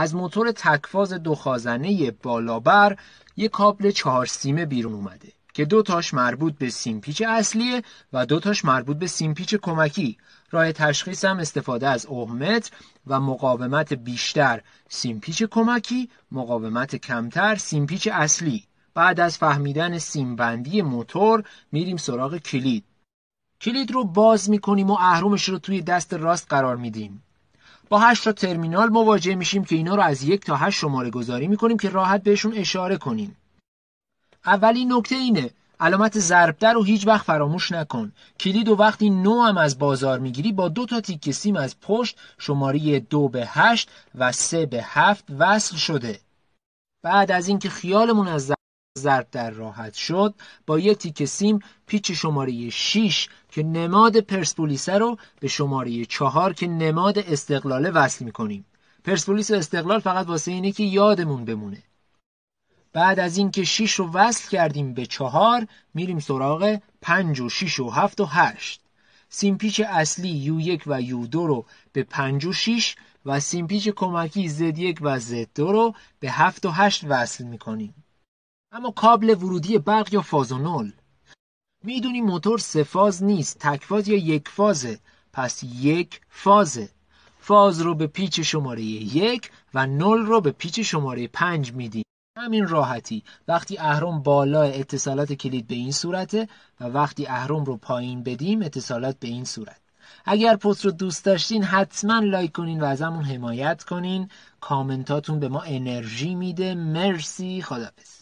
از موتور تکفاز دو خازنه بالابر یک کابل چهار سیمه بیرون اومده که دو تاش مربوط به سیمپیچ اصلیه و دو تاش مربوط به سیمپیچ کمکی راه تشخیص هم استفاده از متر و مقاومت بیشتر سیمپیچ کمکی مقاومت کمتر سیمپیچ اصلی بعد از فهمیدن سیمبندی موتور میریم سراغ کلید کلید رو باز میکنیم و اهرومش رو توی دست راست قرار میدیم با 8 تا ترمینال مواجه میشیم که اینا رو از یک تا هشت شماره گذاری میکنیم که راحت بهشون اشاره کنیم اولین نکته اینه علامت ضربدر رو هیچ وقت فراموش نکن کلید و وقتی نو هم از بازار میگیری با دو تا تیک سیم از پشت شماره دو به هشت و سه به هفت وصل شده بعد از اینکه خیالمون از زرد در راحت شد با یه تیک سیم پیچ شماره 6 که نماد پرسپولیس رو به شماره 4 که نماد استقلاله وصل میکنیم پرسپولیس و استقلال فقط واسه اینه که یادمون بمونه بعد از اینکه 6 رو وصل کردیم به 4 میریم سراغ 5 و 6 و 7 و 8 سیم پیچ اصلی U1 و U2 رو به 5 و 6 و سیم پیچ کمکی Z1 و Z2 رو به 7 و 8 وصل میکنیم اما کابل ورودی برق یا فاز نول میدونی موتور سه فاز نیست تک فاز یا یک فازه پس یک فازه فاز رو به پیچ شماره یک و نول رو به پیچ شماره پنج میدیم همین راحتی وقتی اهرم بالا اتصالات کلید به این صورته و وقتی اهرم رو پایین بدیم اتصالات به این صورت اگر پست رو دوست داشتین حتما لایک کنین و ازمون حمایت کنین کامنتاتون به ما انرژی میده مرسی خدافظ